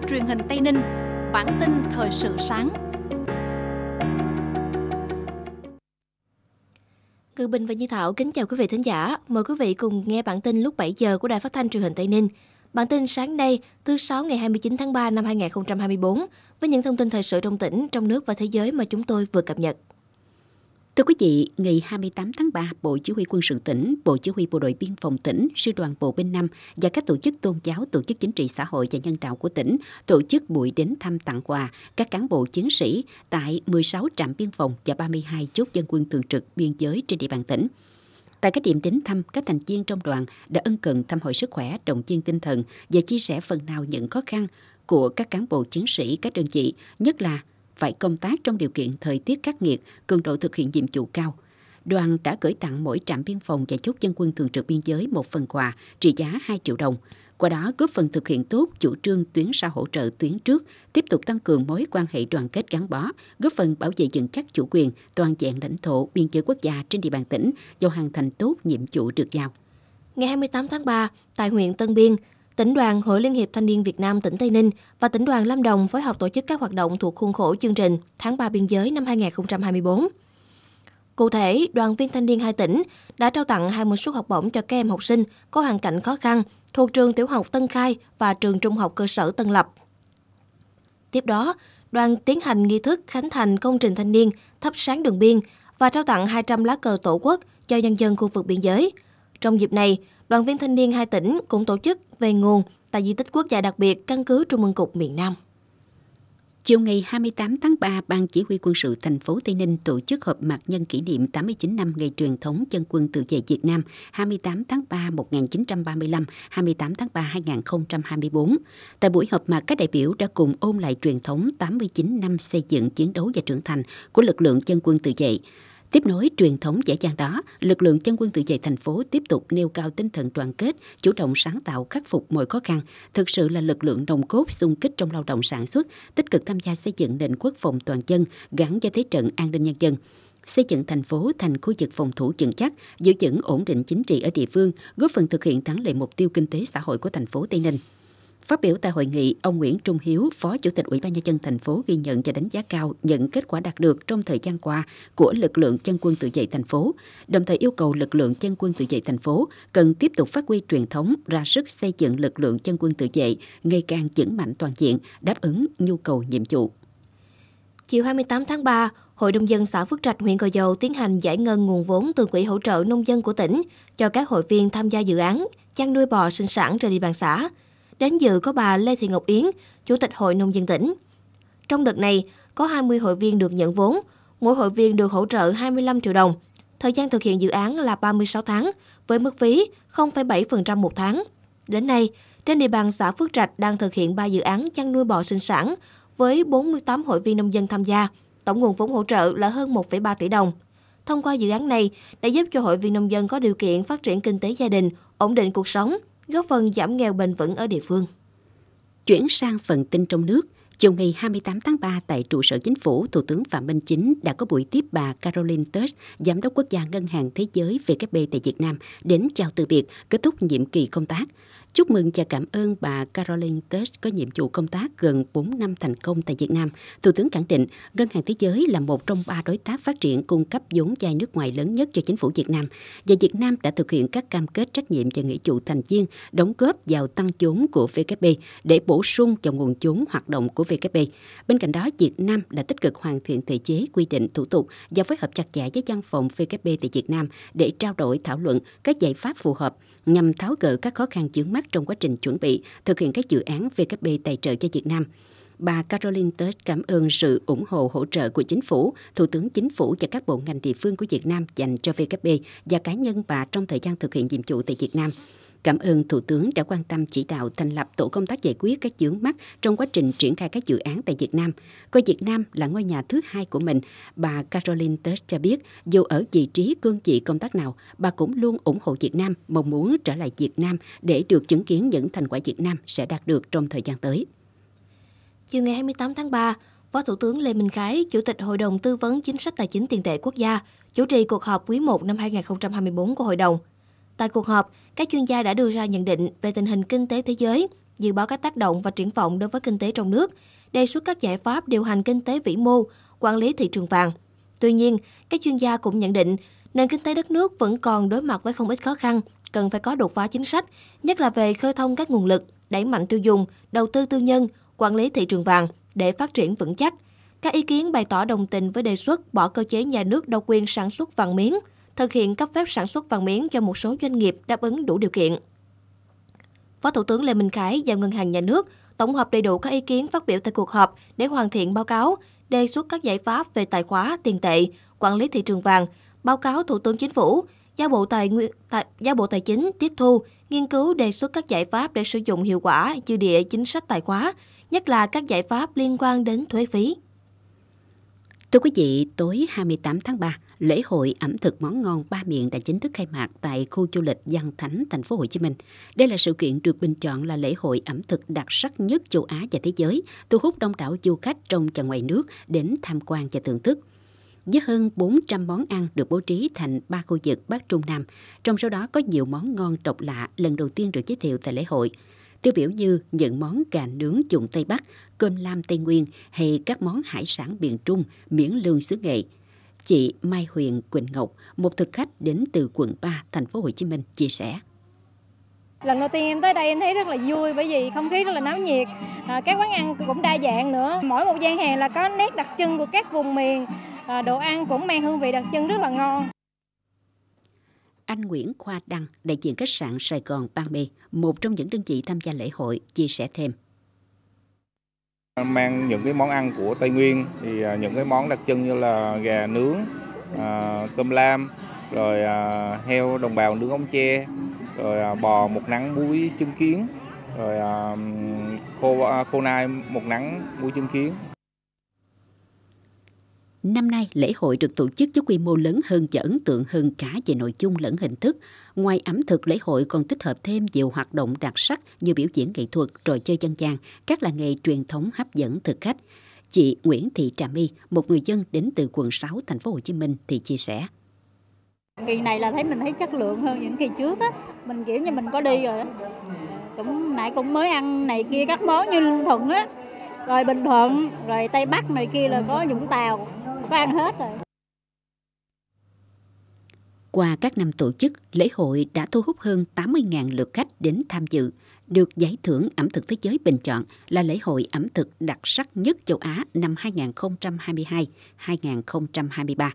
kênh truyền hình Tây Ninh, bản tin thời sự sáng. Cư Bình và Như Thảo kính chào quý vị thính giả. Mời quý vị cùng nghe bản tin lúc 7 giờ của Đài Phát thanh truyền hình Tây Ninh. Bản tin sáng nay, thứ sáu ngày 29 tháng 3 năm 2024 với những thông tin thời sự trong tỉnh, trong nước và thế giới mà chúng tôi vừa cập nhật. Thưa quý vị, ngày 28 tháng 3, Bộ Chỉ huy Quân sự tỉnh, Bộ Chỉ huy Bộ đội Biên phòng tỉnh, Sư đoàn Bộ binh 5 và các tổ chức tôn giáo, tổ chức chính trị xã hội và nhân đạo của tỉnh tổ chức buổi đến thăm tặng quà các cán bộ chiến sĩ tại 16 trạm biên phòng và 32 chốt dân quân thường trực biên giới trên địa bàn tỉnh. Tại các điểm đến thăm, các thành viên trong đoàn đã ân cần thăm hỏi sức khỏe, động viên tinh thần và chia sẻ phần nào những khó khăn của các cán bộ chiến sĩ các đơn vị, nhất là phải công tác trong điều kiện thời tiết khắc nghiệt, cường độ thực hiện nhiệm vụ cao. Đoàn đã gửi tặng mỗi trạm biên phòng và chốt dân quân thường trực biên giới một phần quà trị giá 2 triệu đồng. Qua đó góp phần thực hiện tốt chủ trương tuyến sau hỗ trợ tuyến trước, tiếp tục tăng cường mối quan hệ đoàn kết gắn bó, góp phần bảo vệ vững chắc chủ quyền, toàn diện lãnh thổ, biên giới quốc gia trên địa bàn tỉnh, do hoàn thành tốt nhiệm vụ được giao. Ngày 28 tháng 3, tại huyện Tân Biên, Tỉnh đoàn Hội Liên hiệp Thanh niên Việt Nam tỉnh Tây Ninh và tỉnh đoàn Lâm Đồng phối hợp tổ chức các hoạt động thuộc khuôn khổ chương trình Tháng 3 biên giới năm 2024. Cụ thể, đoàn viên thanh niên hai tỉnh đã trao tặng 20 suất học bổng cho các em học sinh có hoàn cảnh khó khăn thuộc trường tiểu học Tân Khai và trường trung học cơ sở Tân Lập. Tiếp đó, đoàn tiến hành nghi thức khánh thành công trình thanh niên thắp sáng đường biên và trao tặng 200 lá cờ tổ quốc cho nhân dân khu vực biên giới. Trong dịp này, đoàn viên thanh niên hai tỉnh cũng tổ chức về nguồn tại di tích quốc gia đặc biệt căn cứ Trung ương Cục miền Nam. Chiều ngày 28 tháng 3, Ban Chỉ huy quân sự thành phố Tây Ninh tổ chức họp mặt nhân kỷ niệm 89 năm ngày truyền thống dân quân tự vệ Việt Nam 28 tháng 3 1935, 28 tháng 3 2024. Tại buổi họp mặt, các đại biểu đã cùng ôn lại truyền thống 89 năm xây dựng, chiến đấu và trưởng thành của lực lượng dân quân tự vệ Tiếp nối truyền thống dễ dàng đó, lực lượng dân quân tự vệ thành phố tiếp tục nêu cao tinh thần đoàn kết, chủ động sáng tạo khắc phục mọi khó khăn, thực sự là lực lượng đồng cốt xung kích trong lao động sản xuất, tích cực tham gia xây dựng nền quốc phòng toàn dân gắn với thế trận an ninh nhân dân xây dựng thành phố thành khu vực phòng thủ vững chắc, giữ vững ổn định chính trị ở địa phương, góp phần thực hiện thắng lợi mục tiêu kinh tế xã hội của thành phố Tây Ninh. Phát biểu tại hội nghị, ông Nguyễn Trung Hiếu, Phó Chủ tịch Ủy ban nhân dân thành phố ghi nhận và đánh giá cao những kết quả đạt được trong thời gian qua của lực lượng dân quân tự vệ thành phố, đồng thời yêu cầu lực lượng dân quân tự vệ thành phố cần tiếp tục phát huy truyền thống, ra sức xây dựng lực lượng dân quân tự vệ ngày càng vững mạnh toàn diện, đáp ứng nhu cầu nhiệm vụ. Chiều 28 tháng 3, Hội nông dân xã Phước Trạch, huyện Gò Dầu tiến hành giải ngân nguồn vốn từ quỹ hỗ trợ nông dân của tỉnh cho các hội viên tham gia dự án chăn nuôi bò sinh sản trên địa bàn xã. Đến dự có bà Lê Thị Ngọc Yến, Chủ tịch Hội Nông dân tỉnh. Trong đợt này, có 20 hội viên được nhận vốn, mỗi hội viên được hỗ trợ 25 triệu đồng. Thời gian thực hiện dự án là 36 tháng, với mức phí 0,7% một tháng. Đến nay, trên địa bàn xã Phước Trạch đang thực hiện 3 dự án chăn nuôi bò sinh sản với 48 hội viên nông dân tham gia. Tổng nguồn vốn hỗ trợ là hơn 1,3 tỷ đồng. Thông qua dự án này đã giúp cho hội viên nông dân có điều kiện phát triển kinh tế gia đình, ổn định cuộc sống, góp phần giảm nghèo bền vững ở địa phương. Chuyển sang phần tin trong nước, chiều ngày 28 tháng 3 tại trụ sở chính phủ, Thủ tướng Phạm Minh Chính đã có buổi tiếp bà Caroline Tush, Giám đốc Quốc gia Ngân hàng Thế giới VKB tại Việt Nam, đến chào từ biệt, kết thúc nhiệm kỳ công tác. Chúc mừng và cảm ơn bà Caroline Test có nhiệm vụ công tác gần 4 năm thành công tại Việt Nam. Thủ tướng khẳng định Ngân hàng Thế giới là một trong ba đối tác phát triển cung cấp vốn vay nước ngoài lớn nhất cho chính phủ Việt Nam và Việt Nam đã thực hiện các cam kết trách nhiệm và nghĩa vụ thành viên đóng góp vào tăng vốn của VKB để bổ sung cho nguồn vốn hoạt động của VKB. Bên cạnh đó, Việt Nam đã tích cực hoàn thiện thể chế quy định thủ tục và phối hợp chặt chẽ với văn phòng VKB tại Việt Nam để trao đổi thảo luận các giải pháp phù hợp nhằm tháo gỡ các khó khăn chướng mắt mắt trong quá trình chuẩn bị thực hiện các dự án VKB tài trợ cho Việt Nam. Bà Caroline Tết cảm ơn sự ủng hộ hỗ trợ của chính phủ, Thủ tướng Chính phủ và các bộ ngành địa phương của Việt Nam dành cho VKB và cá nhân bà trong thời gian thực hiện nhiệm vụ tại Việt Nam. Cảm ơn Thủ tướng đã quan tâm chỉ đạo thành lập tổ công tác giải quyết các chướng mắc trong quá trình triển khai các dự án tại Việt Nam. Coi Việt Nam là ngôi nhà thứ hai của mình, bà Caroline Test cho biết, dù ở vị trí cương vị công tác nào, bà cũng luôn ủng hộ Việt Nam, mong muốn trở lại Việt Nam để được chứng kiến những thành quả Việt Nam sẽ đạt được trong thời gian tới. Chiều ngày 28 tháng 3, Phó Thủ tướng Lê Minh Khái, Chủ tịch Hội đồng Tư vấn Chính sách Tài chính Tiền tệ Quốc gia, chủ trì cuộc họp quý 1 năm 2024 của Hội đồng Tại cuộc họp, các chuyên gia đã đưa ra nhận định về tình hình kinh tế thế giới, dự báo các tác động và triển vọng đối với kinh tế trong nước, đề xuất các giải pháp điều hành kinh tế vĩ mô, quản lý thị trường vàng. Tuy nhiên, các chuyên gia cũng nhận định nền kinh tế đất nước vẫn còn đối mặt với không ít khó khăn, cần phải có đột phá chính sách, nhất là về khơi thông các nguồn lực, đẩy mạnh tiêu dùng, đầu tư tư nhân, quản lý thị trường vàng để phát triển vững chắc. Các ý kiến bày tỏ đồng tình với đề xuất bỏ cơ chế nhà nước độc quyền sản xuất vàng miếng – thực hiện cấp phép sản xuất vàng miếng cho một số doanh nghiệp đáp ứng đủ điều kiện. Phó Thủ tướng Lê Minh Khái giao Ngân hàng Nhà nước tổng hợp đầy đủ các ý kiến phát biểu tại cuộc họp để hoàn thiện báo cáo, đề xuất các giải pháp về tài khóa, tiền tệ, quản lý thị trường vàng, báo cáo Thủ tướng Chính phủ, giao Bộ Tài nguyên tài, giao Bộ Tài chính tiếp thu, nghiên cứu đề xuất các giải pháp để sử dụng hiệu quả dư địa chính sách tài khóa, nhất là các giải pháp liên quan đến thuế phí. Thưa quý vị, tối 28 tháng 3, lễ hội ẩm thực món ngon ba miền đã chính thức khai mạc tại khu du lịch Giang Thánh, thành phố Hồ Chí Minh. Đây là sự kiện được bình chọn là lễ hội ẩm thực đặc sắc nhất châu Á và thế giới, thu hút đông đảo du khách trong và ngoài nước đến tham quan và thưởng thức với hơn 400 món ăn được bố trí thành ba khu vực Bắc Trung Nam. Trong số đó có nhiều món ngon độc lạ lần đầu tiên được giới thiệu tại lễ hội. Tiêu biểu như những món gà nướng dùng Tây Bắc, cơm lam Tây Nguyên hay các món hải sản biển Trung, miễn lương xứ nghệ – Chị Mai Huyền Quỳnh Ngọc, một thực khách đến từ quận 3, thành phố Hồ Chí Minh chia sẻ. Lần đầu tiên em tới đây em thấy rất là vui bởi vì không khí rất là náo nhiệt, à, các quán ăn cũng đa dạng nữa. Mỗi một gian hàng là có nét đặc trưng của các vùng miền, à, đồ ăn cũng mang hương vị đặc trưng rất là ngon anh Nguyễn Khoa Đăng, đại diện khách sạn Sài Gòn Ban B, một trong những đơn vị tham gia lễ hội, chia sẻ thêm mang những cái món ăn của Tây Nguyên thì à, những cái món đặc trưng như là gà nướng, à, cơm lam, rồi à, heo đồng bào nướng ống tre, rồi bò một nắng muối trứng kiến, rồi khô khô nai một nắng muối trứng kiến. Năm nay, lễ hội được tổ chức với quy mô lớn hơn và ấn tượng hơn cả về nội dung lẫn hình thức. Ngoài ẩm thực, lễ hội còn tích hợp thêm nhiều hoạt động đặc sắc như biểu diễn nghệ thuật, trò chơi dân gian, các làng nghề truyền thống hấp dẫn thực khách. Chị Nguyễn Thị Trà My, một người dân đến từ quận 6, thành phố Hồ Chí Minh thì chia sẻ. Kỳ này là thấy mình thấy chất lượng hơn những kỳ trước á, mình kiểu như mình có đi rồi Cũng nãy cũng mới ăn này kia các món như Thuận á, rồi Bình Thuận, rồi Tây Bắc này kia là có Vũng Tàu, có hết rồi qua các năm tổ chức, lễ hội đã thu hút hơn 80.000 lượt khách đến tham dự, được giải thưởng ẩm thực thế giới bình chọn là lễ hội ẩm thực đặc sắc nhất châu Á năm 2022-2023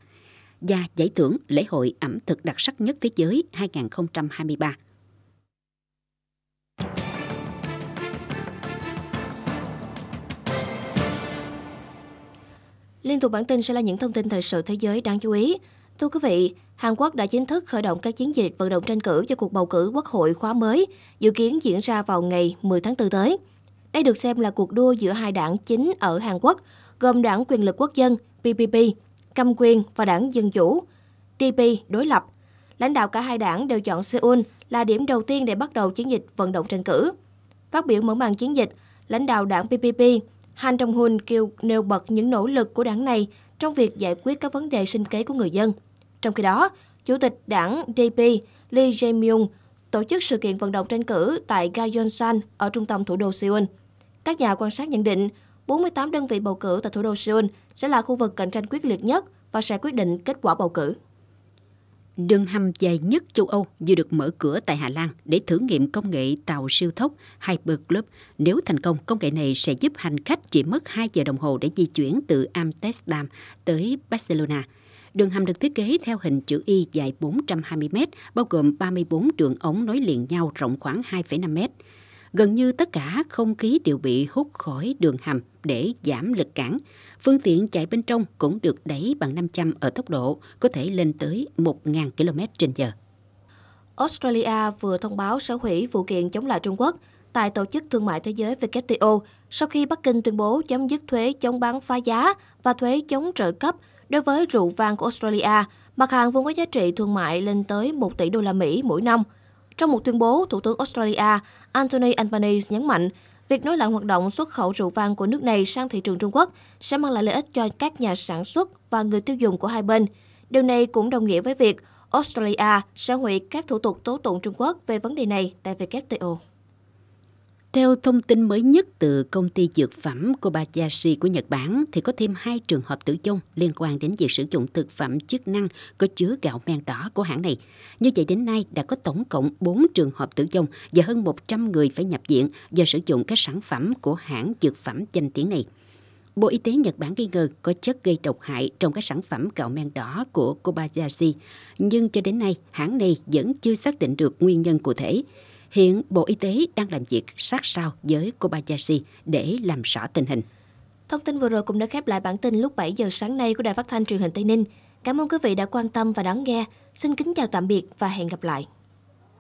và giải thưởng lễ hội ẩm thực đặc sắc nhất thế giới 2023 Liên tục bản tin sẽ là những thông tin thời sự thế giới đáng chú ý. Thưa quý vị, Hàn Quốc đã chính thức khởi động các chiến dịch vận động tranh cử cho cuộc bầu cử quốc hội khóa mới, dự kiến diễn ra vào ngày 10 tháng 4 tới. Đây được xem là cuộc đua giữa hai đảng chính ở Hàn Quốc, gồm Đảng Quyền lực Quốc dân PPP, cầm quyền và Đảng Dân chủ DP đối lập. Lãnh đạo cả hai đảng đều chọn Seoul là điểm đầu tiên để bắt đầu chiến dịch vận động tranh cử. Phát biểu mở màn chiến dịch, lãnh đạo đảng PPP Han Dong-hun kêu nêu bật những nỗ lực của đảng này trong việc giải quyết các vấn đề sinh kế của người dân. Trong khi đó, Chủ tịch đảng DP Lee Jae-myung tổ chức sự kiện vận động tranh cử tại Gyeongsan ở trung tâm thủ đô Seoul. Các nhà quan sát nhận định 48 đơn vị bầu cử tại thủ đô Seoul sẽ là khu vực cạnh tranh quyết liệt nhất và sẽ quyết định kết quả bầu cử. Đường hầm dài nhất châu Âu vừa được mở cửa tại Hà Lan để thử nghiệm công nghệ tàu siêu tốc Hyperloop. Nếu thành công, công nghệ này sẽ giúp hành khách chỉ mất 2 giờ đồng hồ để di chuyển từ Amsterdam tới Barcelona. Đường hầm được thiết kế theo hình chữ Y dài 420m, bao gồm 34 đường ống nối liền nhau rộng khoảng 2,5m. Gần như tất cả không khí đều bị hút khỏi đường hầm để giảm lực cản. Phương tiện chạy bên trong cũng được đẩy bằng 500 ở tốc độ có thể lên tới 1.000 km h Australia vừa thông báo sẽ hủy vụ kiện chống lại Trung Quốc tại Tổ chức Thương mại Thế giới WTO sau khi Bắc Kinh tuyên bố chấm dứt thuế chống bán phá giá và thuế chống trợ cấp đối với rượu vang của Australia, mặt hàng vốn có giá trị thương mại lên tới 1 tỷ đô la Mỹ mỗi năm. Trong một tuyên bố, Thủ tướng Australia Anthony Albanese nhấn mạnh Việc nối lại hoạt động xuất khẩu rượu vang của nước này sang thị trường Trung Quốc sẽ mang lại lợi ích cho các nhà sản xuất và người tiêu dùng của hai bên. Điều này cũng đồng nghĩa với việc Australia sẽ hủy các thủ tục tố tụng Trung Quốc về vấn đề này tại WTO. Theo thông tin mới nhất từ công ty dược phẩm Kobayashi của Nhật Bản thì có thêm hai trường hợp tử vong liên quan đến việc sử dụng thực phẩm chức năng có chứa gạo men đỏ của hãng này. Như vậy đến nay đã có tổng cộng 4 trường hợp tử vong và hơn 100 người phải nhập viện do sử dụng các sản phẩm của hãng dược phẩm danh tiếng này. Bộ Y tế Nhật Bản ghi ngờ có chất gây độc hại trong các sản phẩm gạo men đỏ của Kobayashi, nhưng cho đến nay hãng này vẫn chưa xác định được nguyên nhân cụ thể. Hiện Bộ Y tế đang làm việc sát sao với Kobayashi để làm rõ tình hình. Thông tin vừa rồi cũng đã khép lại bản tin lúc 7 giờ sáng nay của Đài Phát thanh truyền hình Tây Ninh. Cảm ơn quý vị đã quan tâm và đón nghe. Xin kính chào tạm biệt và hẹn gặp lại.